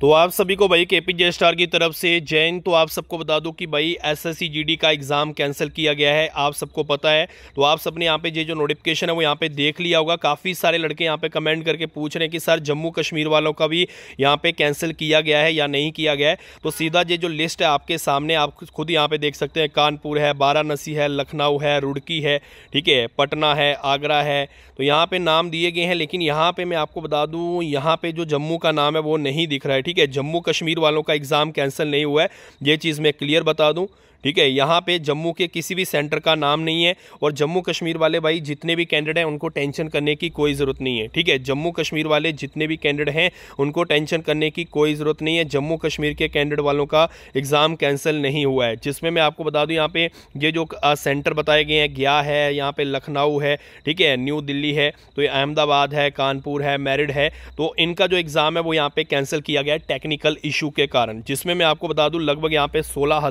तो आप सभी को भाई के पी जे स्टार की तरफ से जैन तो आप सबको बता दूं कि भाई एसएससी जीडी का एग्ज़ाम कैंसिल किया गया है आप सबको पता है तो आप सबने यहाँ पे ये जो नोटिफिकेशन है वो यहाँ पे देख लिया होगा काफ़ी सारे लड़के यहाँ पे कमेंट करके पूछ रहे हैं कि सर जम्मू कश्मीर वालों का भी यहाँ पे कैंसिल किया गया है या नहीं किया गया है तो सीधा ये जो लिस्ट है आपके सामने आप खुद यहाँ पर देख सकते हैं कानपुर है वाराणसी है लखनऊ है रुड़की है ठीक है पटना है आगरा है तो यहाँ पर नाम दिए गए हैं लेकिन यहाँ पर मैं आपको बता दूँ यहाँ पर जो जम्मू का नाम है वो नहीं दिख रहा है ठीक है जम्मू कश्मीर वालों का एग्ज़ाम कैंसिल नहीं हुआ है ये चीज़ मैं क्लियर बता दूं ठीक है यहाँ पे जम्मू के किसी भी सेंटर का नाम नहीं है और जम्मू कश्मीर वाले भाई जितने भी कैंडिडेट हैं उनको टेंशन करने की कोई ज़रूरत नहीं है ठीक है जम्मू कश्मीर वाले जितने भी कैंडिडेट हैं उनको टेंशन करने की कोई ज़रूरत नहीं है जम्मू कश्मीर के कैंडिडेट वालों का एग्ज़ाम कैंसिल नहीं हुआ है जिसमें मैं आपको बता दूँ यहाँ पे ये जो सेंटर बताए गए हैं गया है यहाँ पे लखनऊ है ठीक है न्यू दिल्ली है तो अहमदाबाद है कानपुर है मैरिड है तो इनका जो एग्ज़ाम है वो यहाँ पे कैंसिल किया गया है टेक्निकल इशू के कारण जिसमें मैं आपको बता दूँ लगभग यहाँ पे सोलह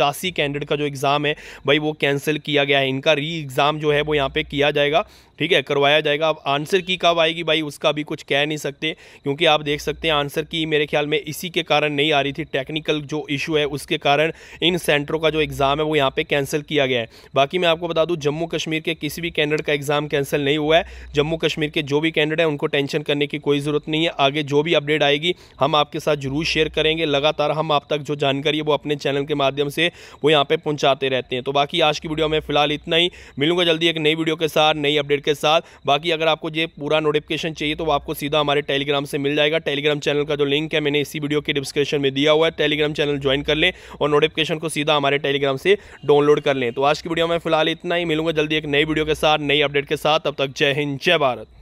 पचासी कैंडिडेट का जो एग्ज़ाम है भाई वो कैंसिल किया गया है इनका री एग्ज़ाम जो है वो यहाँ पे किया जाएगा ठीक है करवाया जाएगा अब आंसर की कब आएगी भाई उसका अभी कुछ कह नहीं सकते क्योंकि आप देख सकते हैं आंसर की मेरे ख्याल में इसी के कारण नहीं आ रही थी टेक्निकल जो इशू है उसके कारण इन सेंटरों का जो एग्ज़ाम है वो यहाँ पर कैंसिल किया गया है बाकी मैं आपको बता दूँ जम्मू कश्मीर के किसी भी कैंडिडेट का एग्ज़ाम कैंसिल नहीं हुआ है जम्मू कश्मीर के जो भी कैंडिडेट हैं उनको टेंशन करने की कोई ज़रूरत नहीं है आगे जो भी अपडेट आएगी हम आपके साथ जरूर शेयर करेंगे लगातार हम आप तक जो जानकारी है वो अपने चैनल के माध्यम से हैं वो यहाँ पर पहुँचाते रहते हैं तो बाकी आज की वीडियो में फिलहाल इतना ही मिलूंगा जल्दी एक नई वीडियो के साथ नई अपडेट के साथ बाकी अगर आपको ये पूरा नोटिफिकेशन चाहिए तो आपको सीधा हमारे टेलीग्राम से मिल जाएगा टेलीग्राम चैनल का जो लिंक है मैंने इसी वीडियो के डिस्क्रिप्शन में दिया हुआ है टेलीग्राम चैनल ज्वाइन कर लें और नोटिफिकेशन को सीधा हमारे टेलीग्राम से डाउनलोड कर लें तो आज की वीडियो में फिलहाल इतना ही मिलूंगा जल्दी एक नई वीडियो के साथ नई अपडेट के साथ तब तक जय हिंद जय भारत